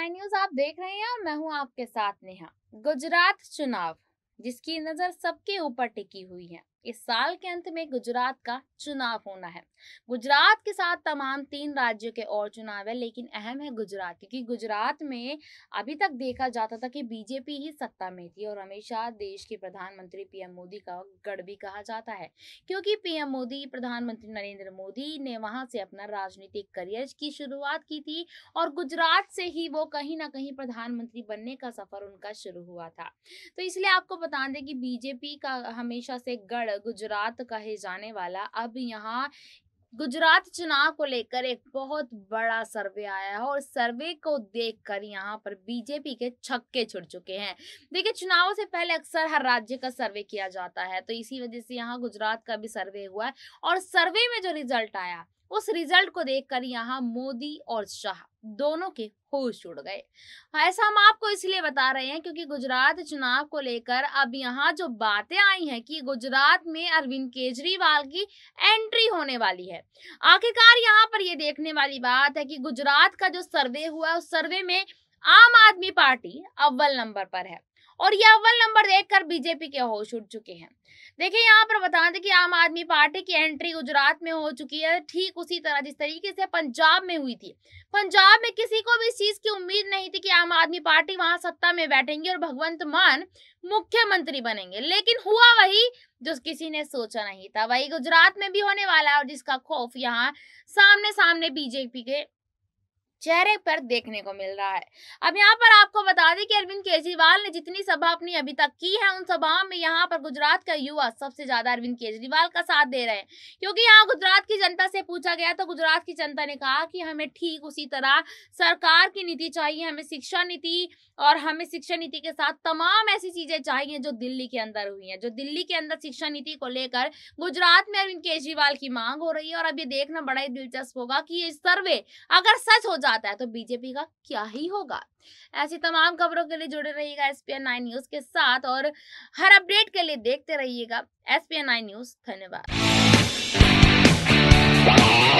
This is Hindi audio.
नाइन न्यूज आप देख रहे हैं और मैं हूं आपके साथ नेहा गुजरात चुनाव जिसकी नजर सबके ऊपर टिकी हुई है इस साल के अंत में गुजरात का चुनाव होना है गुजरात के साथ तमाम तीन राज्यों के और चुनाव है लेकिन अहम है गुजरात क्योंकि गुजरात में अभी तक देखा जाता था कि बीजेपी ही सत्ता में थी और हमेशा देश के प्रधानमंत्री पीएम मोदी का गढ़ भी कहा जाता है क्योंकि पीएम मोदी प्रधानमंत्री नरेंद्र मोदी ने वहां से अपना राजनीतिक करियर की शुरुआत की थी और गुजरात से ही वो कहीं ना कहीं प्रधानमंत्री बनने का सफर उनका शुरू हुआ था तो इसलिए आपको बता दें कि बीजेपी का हमेशा से गढ़ गढ़ गुजरात कहे जाने वाला अब यहाँ गुजरात चुनाव को लेकर एक बहुत बड़ा सर्वे आया है और सर्वे को देखकर यहाँ पर बीजेपी के छक्के छुड़ चुके हैं देखिए चुनावों से पहले अक्सर हर राज्य का सर्वे किया जाता है तो इसी वजह से यहाँ गुजरात का भी सर्वे हुआ है और सर्वे में जो रिजल्ट आया उस रिजल्ट को देखकर यहाँ मोदी और शाह दोनों के होश उड़ गए हाँ, ऐसा हम आपको इसलिए बता रहे हैं क्योंकि गुजरात चुनाव को लेकर अब यहाँ जो बातें आई हैं कि गुजरात में अरविंद केजरीवाल की एंट्री होने वाली है आखिरकार यहाँ पर ये देखने वाली बात है कि गुजरात का जो सर्वे हुआ उस सर्वे में आम आदमी पार्टी अव्वल नंबर पर है और ये अव्वल नंबर देखकर बीजेपी के होश उठ चुके हैं देखिए यहाँ पर बता दें कि आम आदमी पार्टी की एंट्री गुजरात में हो चुकी है ठीक उसी तरह जिस तरीके से पंजाब में हुई थी पंजाब में किसी को भी इस चीज की उम्मीद नहीं थी कि आम आदमी पार्टी वहां सत्ता में बैठेंगे और भगवंत मान मुख्यमंत्री बनेंगे लेकिन हुआ वही जो किसी ने सोचा नहीं था वही गुजरात में भी होने वाला है और जिसका खौफ यहाँ सामने सामने बीजेपी के चेहरे पर देखने को मिल रहा है अब यहाँ पर आपको बता दें कि अरविंद केजरीवाल ने जितनी सभा अपनी अभी तक की है उन सभाओं में यहाँ पर गुजरात का युवा सबसे ज्यादा अरविंद केजरीवाल का साथ दे रहे हैं क्योंकि यहाँ गुजरात की जनता से पूछा गया तो गुजरात की जनता ने कहा कि हमें ठीक उसी तरह सरकार की नीति चाहिए हमें शिक्षा नीति और हमें शिक्षा नीति के साथ तमाम ऐसी चीजें चाहिए जो दिल्ली के अंदर हुई है जो दिल्ली के अंदर शिक्षा नीति को लेकर गुजरात में अरविंद केजरीवाल की मांग हो रही है और अब ये देखना बड़ा ही दिलचस्प होगा कि ये सर्वे अगर सच हो जाए आता है तो बीजेपी का क्या ही होगा ऐसी तमाम खबरों के लिए जुड़े रहिएगा एस पी नाइन न्यूज के साथ और हर अपडेट के लिए देखते रहिएगा एस पी नाइन न्यूज धन्यवाद